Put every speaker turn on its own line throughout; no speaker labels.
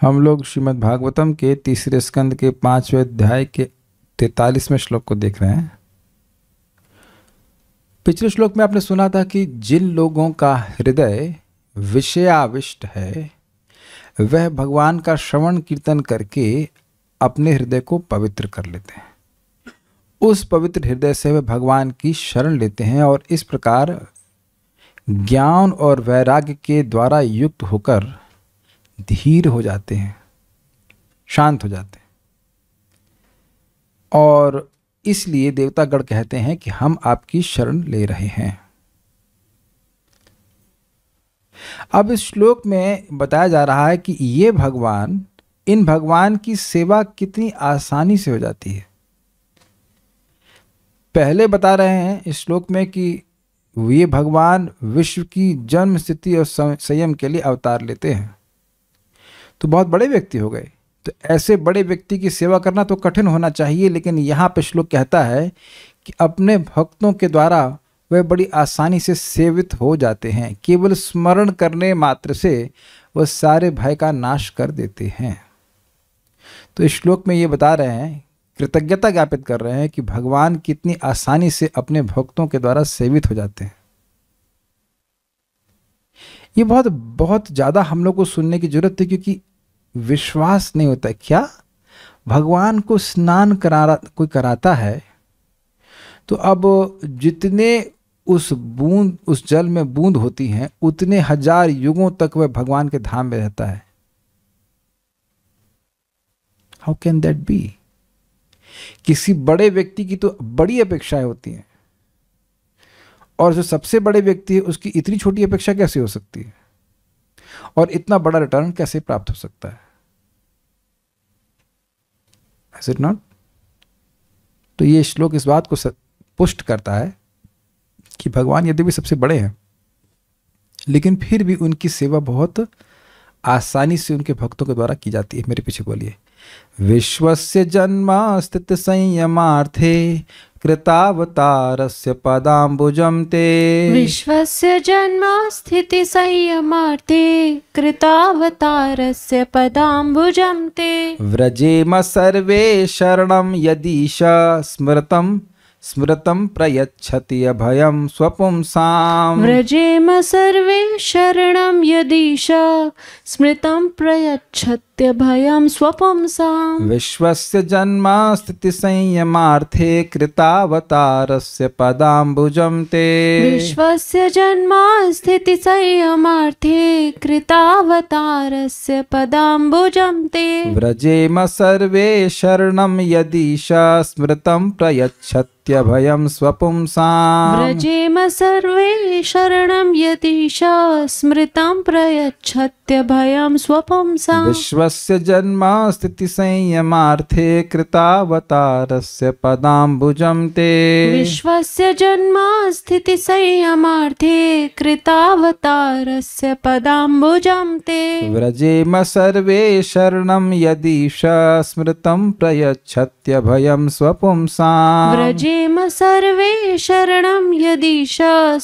हम लोग श्रीमद् भागवतम के तीसरे स्कंद के पांचवें अध्याय के तैतालीसवें श्लोक को देख रहे हैं पिछले श्लोक में आपने सुना था कि जिन लोगों का हृदय विषयाविष्ट है वह भगवान का श्रवण कीर्तन करके अपने हृदय को पवित्र कर लेते हैं उस पवित्र हृदय से वे भगवान की शरण लेते हैं और इस प्रकार ज्ञान और वैराग्य के द्वारा युक्त होकर धीर हो जाते हैं शांत हो जाते हैं और इसलिए देवतागढ़ कहते हैं कि हम आपकी शरण ले रहे हैं अब इस श्लोक में बताया जा रहा है कि ये भगवान इन भगवान की सेवा कितनी आसानी से हो जाती है पहले बता रहे हैं इस श्लोक में कि ये भगवान विश्व की जन्म स्थिति और संयम के लिए अवतार लेते हैं तो बहुत बड़े व्यक्ति हो गए तो ऐसे बड़े व्यक्ति की सेवा करना तो कठिन होना चाहिए लेकिन यहाँ पे श्लोक कहता है कि अपने भक्तों के द्वारा वह बड़ी आसानी से सेवित हो जाते हैं केवल स्मरण करने मात्र से वह सारे भय का नाश कर देते हैं तो इस श्लोक में ये बता रहे हैं कृतज्ञता ज्ञापित कर रहे हैं कि भगवान कितनी आसानी से अपने भक्तों के द्वारा सेवित हो जाते हैं ये बहुत बहुत ज़्यादा हम लोग को सुनने की ज़रूरत है क्योंकि विश्वास नहीं होता क्या भगवान को स्नान करा कोई कराता है तो अब जितने उस बूंद उस जल में बूंद होती हैं उतने हजार युगों तक वह भगवान के धाम में रहता है हाउ कैन दैट बी किसी बड़े व्यक्ति की तो बड़ी अपेक्षाएं होती हैं और जो सबसे बड़े व्यक्ति है उसकी इतनी छोटी अपेक्षा कैसे हो सकती है और इतना बड़ा रिटर्न कैसे प्राप्त हो सकता है नॉट तो ये श्लोक इस बात को पुष्ट करता है कि भगवान भी सबसे बड़े हैं लेकिन फिर भी उनकी सेवा बहुत आसानी से उनके भक्तों के द्वारा की जाती है मेरे पीछे बोलिए विश्व से जन्मास्तित संयमार्थे कृतावतारस्य पदाम्बुजं ते
विश्वस्य जन्मस्थितिसंयमार्थे कृतावतारस्य पदाम्बुजं ते
व्रजेम सर्वे शरणं यदीश स्मृतं स्मृतं प्रयच्छति अभयं स्वपुंसां
व्रजेम सर्वे शरणं यदीश स्मृतं प्रयच्छति नित्यभयं स्वपुंसाम्
विश्वस्य जन्मास्थितिसंयमार्थे कृतावतारस्य पदाम्बुजं ते
विश्वस्य जन्मास्थितिसंयमार्थे कृतावतारस्य पदाम्बुजं ते
व्रजेम सर्वे शरणं यदीशा स्मृतं प्रयच्छत् नित्यभयं स्वपुंसाम्
व्रजेम सर्वे शरणं यतीशा स्मृतां प्रयच्छत् नित्यभयं विश्व
विश्वस्य स्थित संयम कृतावतारस्य पदाम्बुजं ते
विश्वस्य जन्मा संयम कृतावतारस्य पदाम्बुजं ते
व्रजेम सर्वे शरणं यदीश स्मृतं प्रयच्छत्यभयं स्वपुंसा
व्रजेम सर्वे शरणं यदीश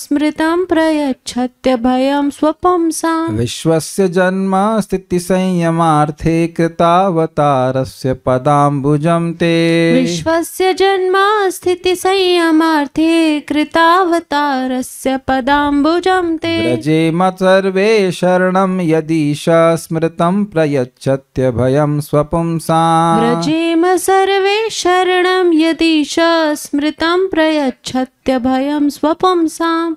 स्मृतं प्रयच्छत्यभयं स्वपुंसा
विश्वस्य जन्म स्थितिसंयमार्थे कृतावतारस्य पदाम्बुजं ते
विश्वस्य जन्म स्थितिसंयमार्थे कृतावतारस्य पदाम्बुजं ते
व्रजेम सर्वे शरणं यदीश स्मृतं प्रयच्छत्य भयं स्वपुंसां व्रजेम
सर्वे शरणं यदीश स्मृतं प्रयच्छत्य भयं स्वपुंसाम्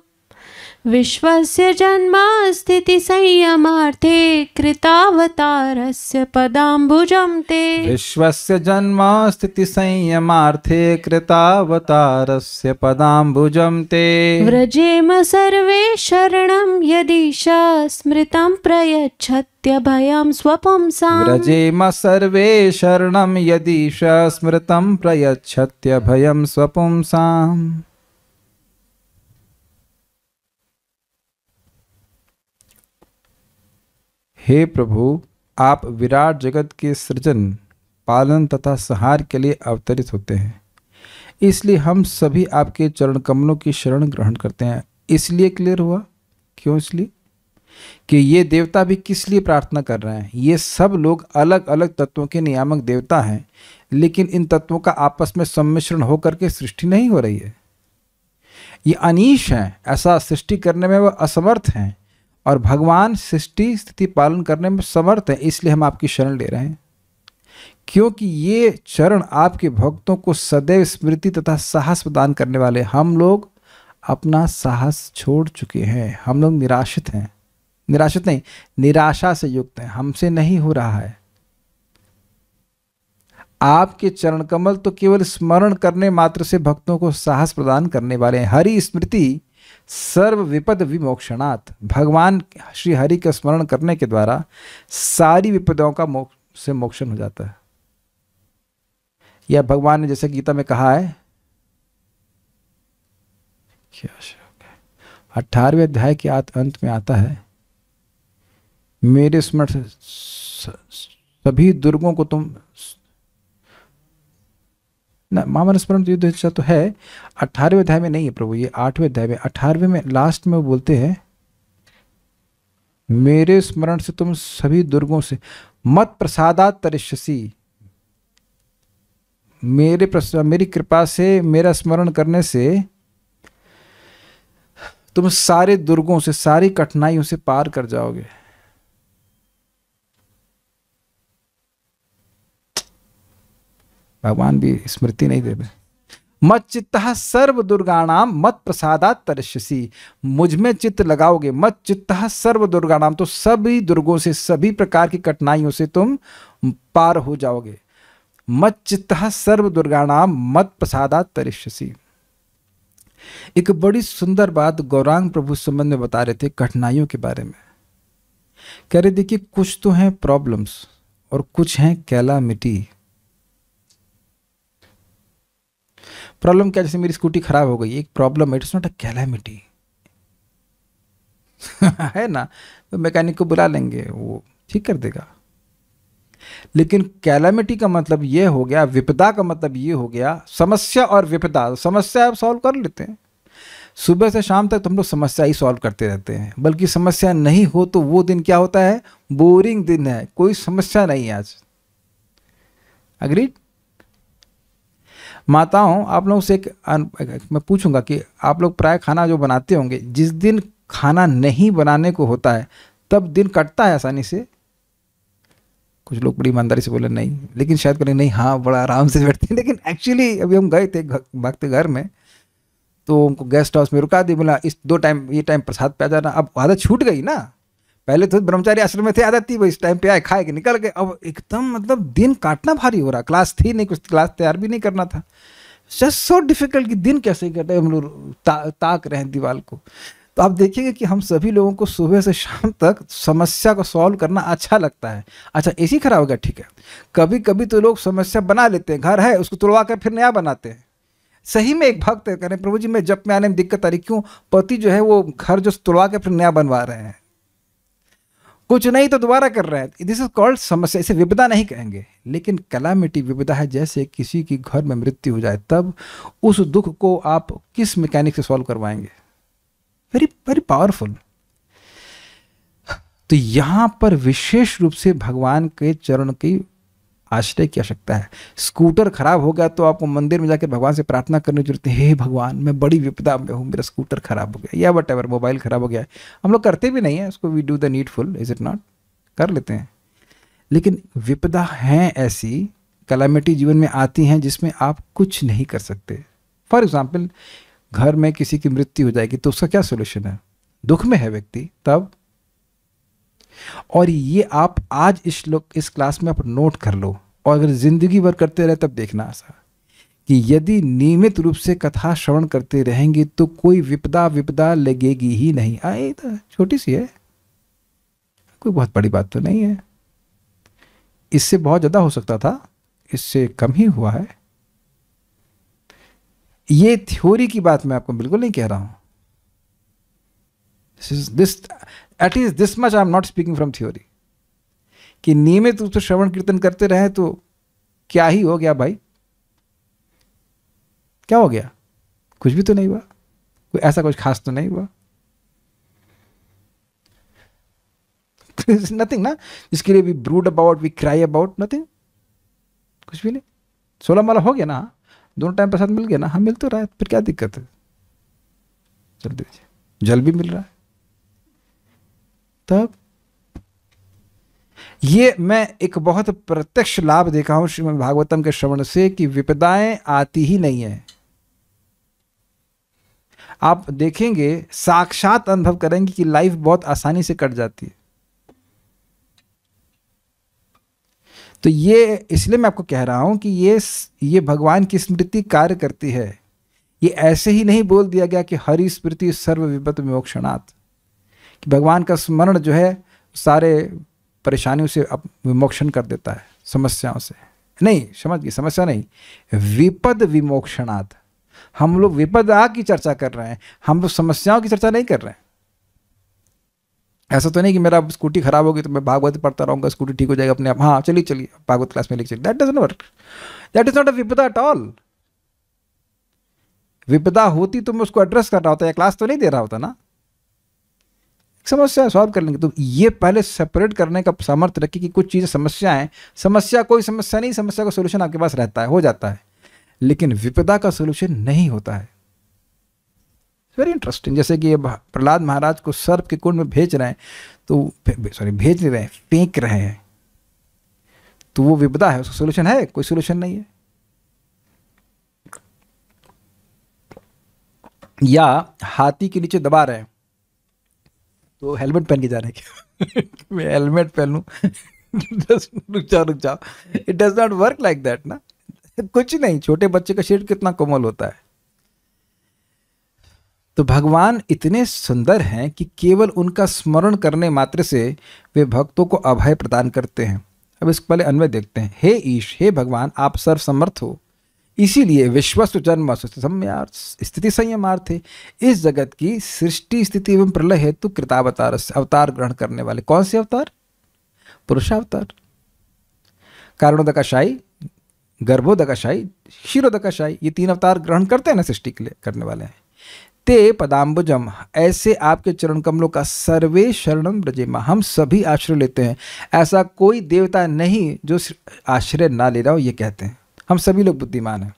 विश्वस्य जन्मास्थिति संयमार्थे कृतावतारस्य पदाम्बुजं ते
विश्वस्य जन्मास्थिति संयमार्थे कृतावतारस्य पदाम्बुजं ते
व्रजेम सर्वे शरणं यदीशा स्मृतं प्रयच्छत् भयं स्वपुंसां
व्रजेम सर्वे शरणं यदीश स्मृतं प्रयच्छत्य भयं स्वपुंसाम् हे प्रभु आप विराट जगत के सृजन पालन तथा संहार के लिए अवतरित होते हैं इसलिए हम सभी आपके चरण कमलों की शरण ग्रहण करते हैं इसलिए क्लियर हुआ क्यों इसलिए कि ये देवता भी किस लिए प्रार्थना कर रहे हैं ये सब लोग अलग अलग तत्वों के नियामक देवता हैं लेकिन इन तत्वों का आपस में सम्मिश्रण होकर के सृष्टि नहीं हो रही है ये अनिश हैं ऐसा सृष्टि करने में वह असमर्थ हैं और भगवान सृष्टि स्थिति पालन करने में समर्थ हैं इसलिए हम आपकी शरण ले रहे हैं क्योंकि ये चरण आपके भक्तों को सदैव स्मृति तथा साहस प्रदान करने वाले हम लोग अपना साहस छोड़ चुके हैं हम लोग निराशित हैं निराशित नहीं निराशा से युक्त हैं हमसे नहीं हो रहा है आपके चरण कमल तो केवल स्मरण करने मात्र से भक्तों को साहस प्रदान करने वाले हैं हरि स्मृति सर्व विपद विमोक्षणात् भगवान श्री हरि का स्मरण करने के द्वारा सारी विपदों का मोक्ष से मोक्षण हो जाता है यह भगवान ने जैसे गीता में कहा है क्या श्लोक है अठारहवें अध्याय के अंत में आता है मेरे स्मरण सभी दुर्गों को तुम नामानुस्मरण युद्ध हिंसा तो है अठारहवें अध्याय में नहीं है प्रभु ये आठवें अध्याय में अठारहवें में लास्ट में वो बोलते हैं मेरे स्मरण से तुम सभी दुर्गों से मत प्रसादात तरिष्यसी मेरे मेरी कृपा से मेरा स्मरण करने से तुम सारे दुर्गों से सारी कठिनाइयों से पार कर जाओगे भगवान भी स्मृति नहीं देवे मत चित्त सर्व दुर्गाणाम मत प्रसादात तरस्यसी मुझमें चित्त लगाओगे मत चित्त सर्व दुर्गाणाम तो सभी दुर्गों से सभी प्रकार की कठिनाइयों से तुम पार हो जाओगे मत चित्त सर्व दुर्गाणाम मत प्रसादात तरस्यसी एक बड़ी सुंदर बात गौरांग प्रभु संबंध में बता रहे थे कठिनाइयों के बारे में कह रहे देखिए कुछ तो हैं प्रॉब्लम्स और कुछ हैं कैला मिट्टी प्रॉब्लम क्या जैसे मेरी स्कूटी ख़राब हो गई एक problem it's not a calamity है ना तो मैकेनिक को बुला लेंगे वो ठीक कर देगा लेकिन कैलामिटी का मतलब ये हो गया विपदा का मतलब ये हो गया समस्या और विपदा समस्या आप सॉल्व कर लेते हैं सुबह से शाम तक तुम लोग समस्या ही सॉल्व करते रहते हैं बल्कि समस्या नहीं हो तो वो दिन क्या होता है बोरिंग दिन है कोई समस्या नहीं आज अग्रीड माताओं आप लोगों से एक मैं पूछूंगा कि आप लोग प्राय खाना जो बनाते होंगे जिस दिन खाना नहीं बनाने को होता है तब दिन कटता है आसानी से कुछ लोग बड़ी ईमानदारी से बोले नहीं लेकिन शायद करें नहीं हाँ बड़ा आराम से बैठते हैं लेकिन एक्चुअली अभी हम गए थे भागते घर में तो उनको गेस्ट हाउस में रुका दी बोला इस दो टाइम ये टाइम प्रसाद पे आ जाना अब आदत छूट गई ना पहले तो ब्रह्मचारी आश्रम में थे आदत थी वो इस टाइम पे आए खाए के निकल गए अब एकदम मतलब दिन काटना भारी हो रहा क्लास थी नहीं कुछ क्लास तैयार भी नहीं करना था जस्ट सो डिफिकल्ट कि दिन कैसे कटे हम लोग ता, ताक रहे हैं दीवार को तो आप देखिएगा कि हम सभी लोगों को सुबह से शाम तक समस्या को सॉल्व करना अच्छा लगता है अच्छा इसी खराब हो गया ठीक है कभी कभी तो लोग समस्या बना लेते हैं घर है उसको तोड़वा कर फिर नया बनाते हैं सही में एक भक्त कह रहे प्रभु जी मैं जब में आने में दिक्कत आ रही क्यों पति जो है वो घर जो तोड़वा के फिर नया बनवा रहे हैं कुछ नहीं तो दोबारा कर रहा है दिस इज कॉल्ड समस्या इसे विपदा नहीं कहेंगे लेकिन कलामिटी विपदा है जैसे किसी की घर में मृत्यु हो जाए तब उस दुख को आप किस मैकेनिक से सॉल्व करवाएंगे वेरी वेरी पावरफुल तो यहां पर विशेष रूप से भगवान के चरण की आश्रय की आवश्यकता है स्कूटर खराब हो गया तो आपको मंदिर में जाकर भगवान से प्रार्थना करने की जरूरत है हे भगवान मैं बड़ी विपदा में हूँ मेरा स्कूटर खराब हो गया या वट एवर मोबाइल खराब हो गया हम लोग करते भी नहीं है उसको we do the needful is it not कर लेते हैं लेकिन विपदा हैं ऐसी कलामिटी जीवन में आती हैं जिसमें आप कुछ नहीं कर सकते फॉर एग्ज़ाम्पल घर में किसी की मृत्यु हो जाएगी तो उसका क्या सोल्यूशन है दुख में है व्यक्ति तब और ये आप आज इस श्लोक इस क्लास में आप नोट कर लो और अगर ज़िंदगी भर करते रहे तब देखना ऐसा कि यदि नियमित रूप से कथा श्रवण करते रहेंगे तो कोई विपदा विपदा लगेगी ही नहीं आए हाँ, तो छोटी सी है कोई बहुत बड़ी बात तो नहीं है इससे बहुत ज़्यादा हो सकता था इससे कम ही हुआ है ये थ्योरी की बात मैं आपको बिल्कुल नहीं कह रहा हूं this at is this much I am not speaking from theory कि नियमित रूप से श्रवण कीर्तन करते रहे तो क्या ही हो गया भाई क्या हो गया कुछ भी तो नहीं हुआ कोई ऐसा कुछ खास तो नहीं हुआ नथिंग ना इसके लिए we brood about we cry about nothing कुछ भी नहीं सोलह माला हो गया ना दोनों टाइम प्रसाद मिल गया ना हाँ मिल तो रहा है फिर क्या दिक्कत है चल जल भी मिल रहा है तब ये मैं एक बहुत प्रत्यक्ष लाभ देखा हूं श्रीमद भागवतम के श्रवण से कि विपदाएं आती ही नहीं है आप देखेंगे साक्षात अनुभव करेंगे कि लाइफ बहुत आसानी से कट जाती है तो ये इसलिए मैं आपको कह रहा हूं कि ये ये भगवान की स्मृति कार्य करती है ये ऐसे ही नहीं बोल दिया गया कि हरि स्मृति सर्व विपत विमोक्षणात् कि भगवान का स्मरण जो है सारे परेशानियों से अप विमोक्षण कर देता है समस्याओं से नहीं समझ गई समस्या नहीं विपद विमोक्षणाद हम लोग विपदा की चर्चा कर रहे हैं हम लोग समस्याओं की चर्चा नहीं कर रहे हैं ऐसा तो नहीं कि मेरा स्कूटी खराब होगी तो मैं भागवत पढ़ता रहूंगा स्कूटी ठीक हो जाएगी अपने आप हाँ चलिए चलिए भागवत क्लास में लिख चलिए that doesn't work that is not a विपदा एट ऑल विपदा होती तो मैं उसको एड्रेस कर रहा होता या क्लास तो नहीं दे रहा होता ना समस्या सॉल्व कर लेंगे तो ये पहले सेपरेट करने का सामर्थ्य रखिए कि कुछ चीज़ें समस्या समस्या कोई समस्या नहीं समस्या का सोल्यूशन आपके पास रहता है हो जाता है लेकिन विपदा का सोल्यूशन नहीं होता है वेरी इंटरेस्टिंग जैसे कि ये प्रहलाद महाराज को सर्प के कुंड में भेज रहे हैं तो सॉरी भेज रहे हैं फेंक रहे हैं तो वो विपदा है उसका सोल्यूशन है कोई सोल्यूशन नहीं है या हाथी के नीचे दबा रहे हैं तो हेलमेट पहन के जा रहे हैं मैं हेलमेट पहन रुक जाओ रुक जाओ it does not work like that ना कुछ नहीं छोटे बच्चे का शरीर कितना कोमल होता है तो भगवान इतने सुंदर हैं कि केवल उनका स्मरण करने मात्र से वे भक्तों को अभय प्रदान करते हैं अब इसको पहले अन्वय देखते हैं हे ईश हे भगवान आप सर्वसमर्थ हो इसीलिए विश्वस्त जन्म संयार स्थिति है इस जगत की सृष्टि स्थिति एवं प्रलय हेतु कृतावतार अवतार ग्रहण करने वाले कौन से अवतार पुरुषावतार कारणोदकाशाई गर्भोदकाशाई क्षीरोदकाशाई ये तीन अवतार ग्रहण करते हैं ना सृष्टि के लिए करने वाले हैं ते पदाम्बुजम ऐसे आपके चरण कमलों का सर्वे शरणम ब्रजेमा हम सभी आश्रय लेते हैं ऐसा कोई देवता नहीं जो आश्रय ना ले रहा हो ये कहते हैं हम सभी लोग बुद्धिमान हैं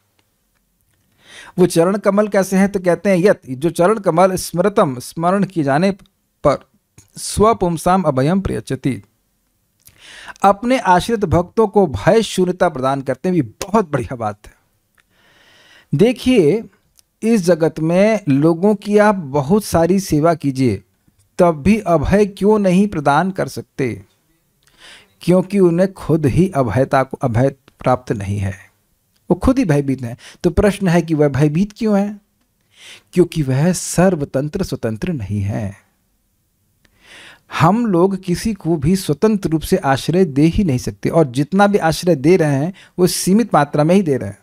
वो चरण कमल कैसे हैं तो कहते हैं यत जो चरण कमल स्मृतम स्मरण किए जाने पर स्वपुमसाम अभयम प्रयचती अपने आश्रित भक्तों को भय शून्यता प्रदान करते हैं ये बहुत बढ़िया बात है देखिए इस जगत में लोगों की आप बहुत सारी सेवा कीजिए तब भी अभय क्यों नहीं प्रदान कर सकते क्योंकि उन्हें खुद ही अभयता को अभय प्राप्त नहीं है वो खुद ही भयभीत हैं तो प्रश्न है कि वह भयभीत क्यों है क्योंकि वह सर्वतंत्र स्वतंत्र नहीं है हम लोग किसी को भी स्वतंत्र रूप से आश्रय दे ही नहीं सकते और जितना भी आश्रय दे रहे हैं वो सीमित मात्रा में ही दे रहे हैं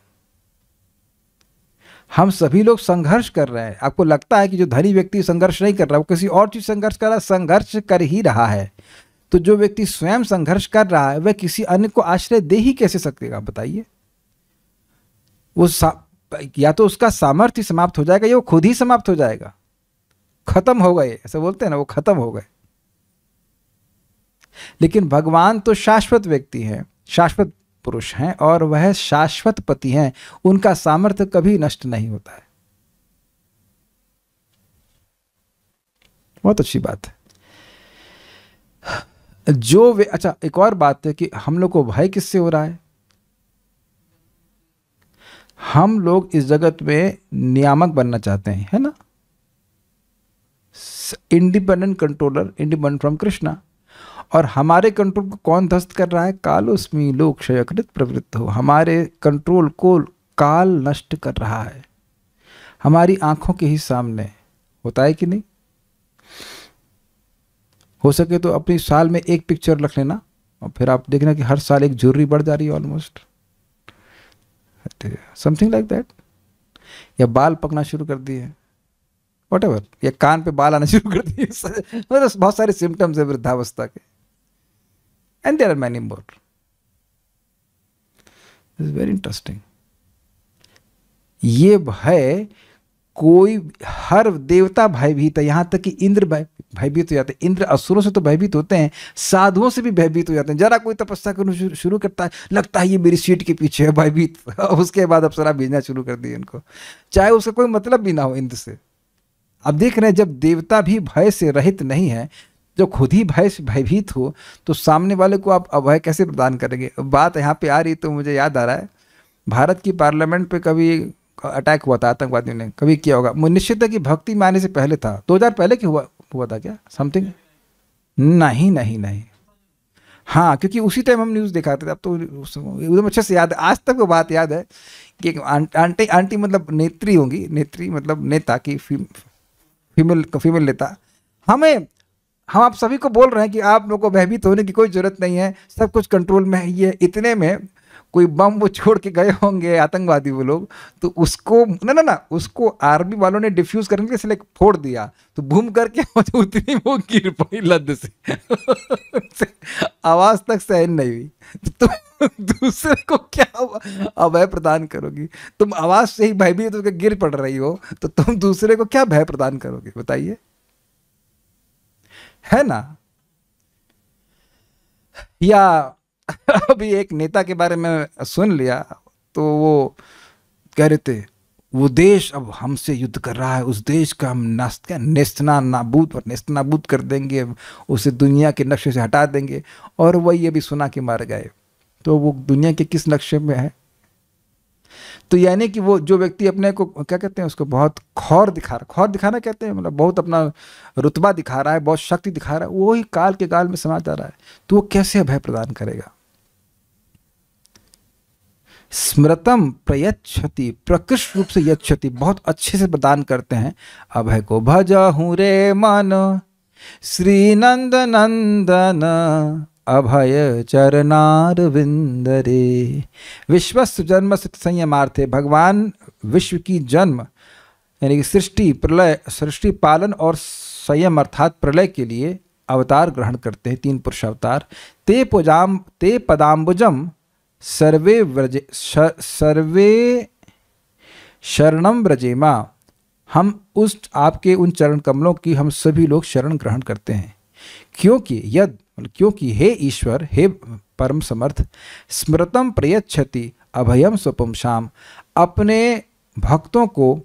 हम सभी लोग संघर्ष कर रहे हैं आपको लगता है कि जो धनी व्यक्ति संघर्ष नहीं कर रहा वो किसी और चीज़ संघर्ष कर रहा है संघर्ष कर ही रहा है तो जो व्यक्ति स्वयं संघर्ष कर रहा है वह किसी अन्य को आश्रय दे ही कैसे सकेगा बताइए वो या तो उसका सामर्थ्य समाप्त हो जाएगा या वो खुद ही समाप्त हो जाएगा खत्म हो गए ऐसे बोलते हैं ना वो खत्म हो गए लेकिन भगवान तो शाश्वत व्यक्ति है शाश्वत पुरुष हैं और वह शाश्वत पति हैं उनका सामर्थ्य कभी नष्ट नहीं होता है बहुत अच्छी बात है जो वे अच्छा एक और बात है कि हम लोग को भय किससे हो रहा है हम लोग इस जगत में नियामक बनना चाहते हैं है ना independent controller independent from Krishna और हमारे कंट्रोल को कौन ध्वस्त कर रहा है कालोस्मी लोक क्षयकृत प्रवृत्त हो हमारे कंट्रोल को काल नष्ट कर रहा है हमारी आंखों के ही सामने होता है कि नहीं हो सके तो अपनी साल में एक पिक्चर रख लेना और फिर आप देखना कि हर साल एक जरूरी बढ़ जा रही है ऑलमोस्ट समथिंग लाइक दैट या बाल पकना शुरू कर दिए वट एवर या कान पे बाल आना शुरू कर दिए मतलब बहुत सारे सिम्टम्स है वृद्धावस्था के and there are many more is very interesting ये है कोई हर देवता भयभीत है यहाँ तक कि इंद्र भय भयभीत हो जाते हैं इंद्र असुरों से तो भयभीत होते हैं साधुओं से भी भयभीत हो जाते हैं जरा कोई तपस्या करना शुरू करता है लगता है ये मेरी सीट के पीछे है भयभीत उसके बाद अपसरा भेजना शुरू कर दिए इनको चाहे उसका कोई मतलब भी ना हो इंद्र से अब देख रहे हैं जब देवता भी भय से रहित नहीं है जब खुद ही भय से भयभीत हो तो सामने वाले को आप अभय कैसे प्रदान करेंगे बात यहाँ पर आ रही तो मुझे याद आ रहा है भारत की पार्लियामेंट पे कभी अटैक हुआ था आतंकवादियों ने कभी किया होगा निश्चित है कि भक्ति माने से पहले था दो हज़ार पहले क्यों हुआ हुआ था क्या समथिंग नहीं नहीं नहीं हाँ क्योंकि उसी टाइम हम न्यूज़ दिखाते थे अब तो एकदम अच्छे से याद है आज तक वो बात याद है कि एक आंटी आंटी मतलब नेत्री होंगी नेत्री मतलब नेता की फीम, फीमेल फीमेल नेता हमें हम आप सभी को बोल रहे हैं कि आप लोगों को भयभीत होने की कोई ज़रूरत नहीं है सब कुछ कंट्रोल में है ये इतने में कोई बम वो छोड़ के गए होंगे आतंकवादी वो लोग तो उसको ना ना ना उसको आर्मी वालों ने डिफ्यूज करने के लिए फोड़ दिया तो घूम करके उतनी वो गिर पड़ी लद से आवाज तक सहन नहीं हुई तो दूसरे को क्या अभय प्रदान करोगी तुम आवाज से ही भयभीत होकर तो गिर पड़ रही हो तो तुम दूसरे को क्या भय प्रदान करोगे बताइए है ना या अभी एक नेता के बारे में सुन लिया तो वो कह रहे थे वो देश अब हमसे युद्ध कर रहा है उस देश का हम नस्त क्या नेस्तना नाबूद और नेस्त नाबूद कर देंगे उसे दुनिया के नक्शे से हटा देंगे और वही अभी सुना के मार गए तो वो दुनिया के किस नक्शे में है तो यानी कि वो जो व्यक्ति अपने को क्या कहते हैं उसको बहुत खौर दिखा रहा खौर दिखाना कहते हैं मतलब बहुत अपना रुतबा दिखा रहा है बहुत शक्ति दिखा रहा है वो ही काल के काल में समा जा रहा है तो वो कैसे अभय प्रदान करेगा स्मृतम प्रयच्छति प्रकृष्ट रूप से यच्छति बहुत अच्छे से प्रदान करते हैं अभय को भज हूं रे मन श्री नंद नंदन अभय चरणार विंद रे विश्वस्त जन्म संयमार्थे भगवान विश्व की जन्म यानी कि सृष्टि प्रलय सृष्टि पालन और संयम अर्थात प्रलय के लिए अवतार ग्रहण करते हैं तीन पुरुष अवतार ते पुजाम ते पदाम्बुजम सर्वे व्रजे सर्वे शरणम व्रजेमा हम उस आपके उन चरण कमलों की हम सभी लोग शरण ग्रहण करते हैं क्योंकि यद क्योंकि हे ईश्वर हे परम समर्थ स्मृतम प्रयच्छति अभयम स्वपम श्याम अपने भक्तों को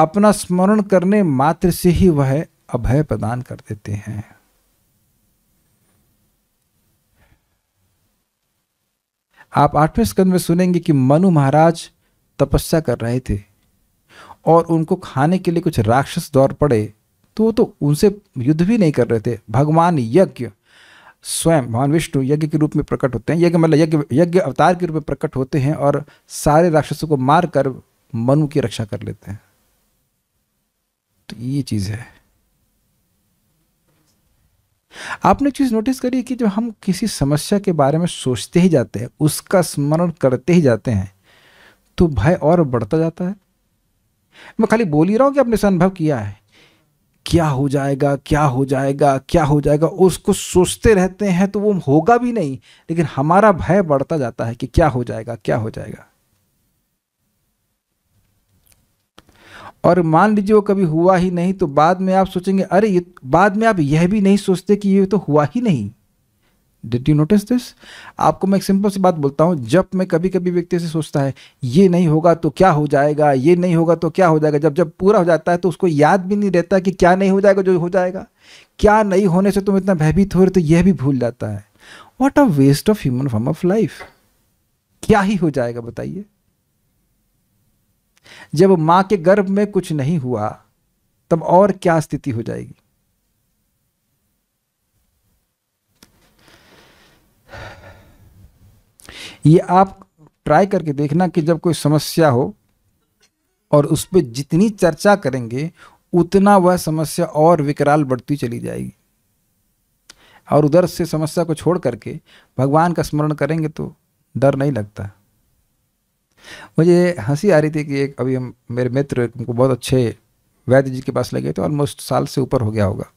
अपना स्मरण करने मात्र से ही वह अभय प्रदान कर देते हैं आप आठवें स्कंद में सुनेंगे कि मनु महाराज तपस्या कर रहे थे और उनको खाने के लिए कुछ राक्षस दौर पड़े तो वो तो उनसे युद्ध भी नहीं कर रहे थे भगवान यज्ञ स्वयं भगवान विष्णु यज्ञ के रूप में प्रकट होते हैं यज्ञ मतलब यज्ञ यज्ञ अवतार के रूप में प्रकट होते हैं और सारे राक्षसों को मार कर मनु की रक्षा कर लेते हैं तो ये चीज़ है आपने चीज़ नोटिस करी कि जब हम किसी समस्या के बारे में सोचते ही जाते हैं उसका स्मरण करते ही जाते हैं तो भय और बढ़ता जाता है मैं खाली बोल ही रहा हूं कि आपने अनुभव किया है क्या हो जाएगा क्या हो जाएगा क्या हो जाएगा उसको सोचते रहते हैं तो वो होगा भी नहीं लेकिन हमारा भय बढ़ता जाता है कि क्या हो जाएगा क्या हो जाएगा और मान लीजिए वो कभी हुआ ही नहीं तो बाद में आप सोचेंगे अरे ये बाद में आप यह भी नहीं सोचते कि ये तो हुआ ही नहीं डिट यू नोटिस दिस आपको मैं एक सिंपल सी बात बोलता हूँ जब मैं कभी कभी व्यक्ति से सोचता है ये नहीं होगा तो क्या हो जाएगा ये नहीं होगा तो क्या हो जाएगा जब जब पूरा हो जाता है तो उसको याद भी नहीं रहता कि क्या नहीं हो जाएगा जो हो जाएगा क्या नहीं होने से तुम इतना भयभीत हो रहे तो यह भी भूल जाता है what a waste of human form of life क्या ही हो जाएगा बताइए जब माँ के गर्भ में कुछ नहीं हुआ तब और क्या स्थिति हो जाएगी ये आप ट्राई करके देखना कि जब कोई समस्या हो और उस पर जितनी चर्चा करेंगे उतना वह समस्या और विकराल बढ़ती चली जाएगी और उधर से समस्या को छोड़ करके भगवान का स्मरण करेंगे तो डर नहीं लगता मुझे हंसी आ रही थी कि एक अभी हम मेरे मित्र उनको बहुत अच्छे वैद्य जी के पास लगे थे ऑलमोस्ट साल से ऊपर हो गया होगा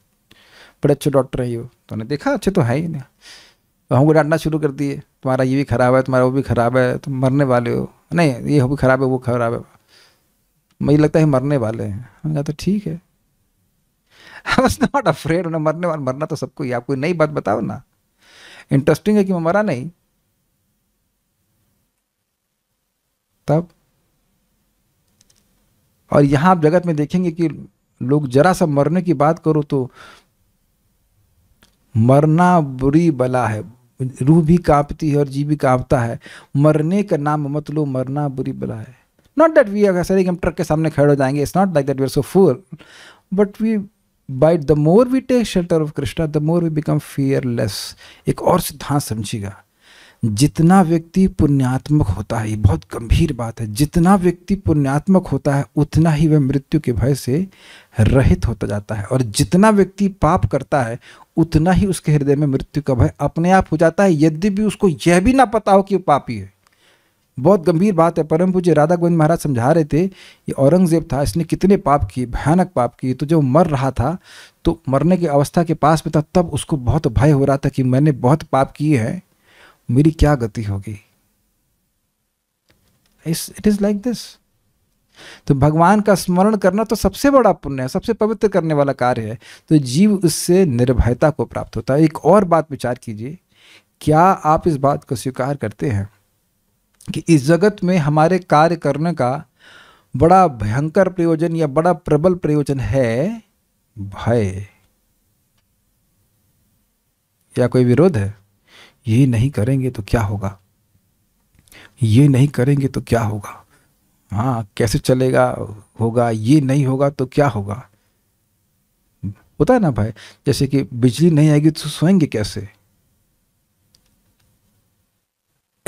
बड़े अच्छे डॉक्टर हैं ये तो उन्होंने देखा अच्छे तो है ही नहीं तो हमको डांटना शुरू कर दिए तुम्हारा ये भी ख़राब है तुम्हारा वो भी ख़राब है तुम मरने वाले हो नहीं ये भी ख़राब है वो ख़राब है मुझे लगता है मरने वाले हैं हमने कहा तो ठीक है आई वॉज नॉट अफ्रेड उन्हें मरने वाले मरना तो सबको ही आप कोई नई बात बताओ ना इंटरेस्टिंग है कि मैं मरा नहीं तब और यहाँ आप जगत में देखेंगे कि लोग जरा सा मरने की बात करो तो मरना बुरी बला है रूह भी कांपती है और जी भी कांपता है मरने का नाम मत लो मरना बुरी बला है नॉट दैट वी अगर सर हम ट्रक के सामने खड़े हो जाएंगे it's not like that we are so fool but we by the more we take shelter of Krishna the more we become fearless एक और सिद्धांत समझिएगा जितना व्यक्ति पुण्यात्मक होता है ये बहुत गंभीर बात है जितना व्यक्ति पुण्यात्मक होता है उतना ही वह मृत्यु के भय से रहित होता जाता है और जितना व्यक्ति पाप करता है उतना ही उसके हृदय में मृत्यु का भय अपने आप हो जाता है यद्यपि उसको यह भी ना पता हो कि वो पापी है बहुत गंभीर बात है परम पूज्य राधा गोविंद महाराज समझा रहे थे ये औरंगजेब था इसने कितने पाप किए भयानक पाप किए तो जब मर रहा था तो मरने की अवस्था के पास में था तब उसको बहुत भय हो रहा था कि मैंने बहुत पाप किए हैं मेरी क्या गति होगी इट इज लाइक दिस तो भगवान का स्मरण करना तो सबसे बड़ा पुण्य है सबसे पवित्र करने वाला कार्य है तो जीव उससे निर्भयता को प्राप्त होता है एक और बात विचार कीजिए क्या आप इस बात को स्वीकार करते हैं कि इस जगत में हमारे कार्य करने का बड़ा भयंकर प्रयोजन या बड़ा प्रबल प्रयोजन है भय या कोई विरोध है ये नहीं करेंगे तो क्या होगा ये नहीं करेंगे तो क्या होगा हाँ कैसे चलेगा होगा ये नहीं होगा तो क्या होगा होता है ना भाई जैसे कि बिजली नहीं आएगी तो सोएंगे कैसे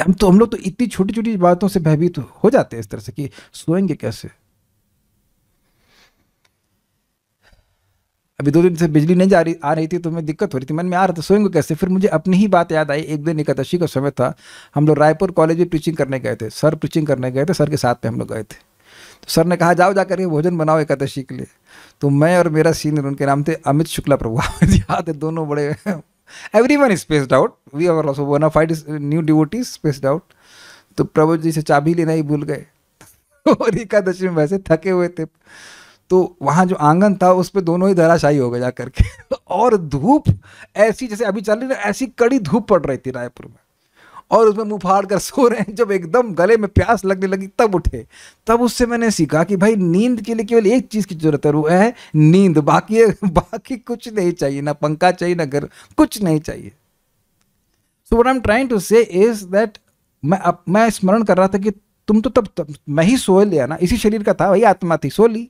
हम तो हम लोग तो इतनी छोटी छोटी बातों से भयभीत हो जाते हैं इस तरह से कि सोएंगे कैसे अभी दो दिन से बिजली नहीं जा रही आ रही थी तो मैं दिक्कत हो रही थी मन में आ रहा था सोएंगे कैसे फिर मुझे अपनी ही बात याद आई एक दिन एकादशी का समय था हम लोग रायपुर कॉलेज में टीचिंग करने गए थे सर टीचिंग करने गए थे सर के साथ में हम लोग गए थे तो सर ने कहा जाओ जा करके भोजन बनाओ एकादशी के लिए तो मैं और मेरा सीनियर उनके नाम थे अमित शुक्ला प्रभु याद है दोनों बड़े every one is spaced out we are also one of fight new devotee spaced out तो प्रभु जी से चाबी लेना ही भूल गए और एकादशी में वैसे थके हुए थे तो वहाँ जो आंगन था उस पर दोनों ही धराशायी हो गए जा करके और धूप ऐसी जैसे अभी चल रही ना ऐसी कड़ी धूप पड़ रही थी रायपुर में और उसमें मुंह फाड़ कर सो रहे हैं जब एकदम गले में प्यास लगने लगी तब उठे तब उससे मैंने सीखा कि भाई नींद के लिए केवल एक चीज़ की जरूरत है वो है नींद बाकी बाकी कुछ नहीं चाहिए ना पंखा चाहिए ना घर कुछ नहीं चाहिए so what I am trying to say is that मैं अब मैं स्मरण कर रहा था कि तुम तो तब, तब मैं ही सो लिया ना इसी शरीर का था वही आत्मा थी सो ली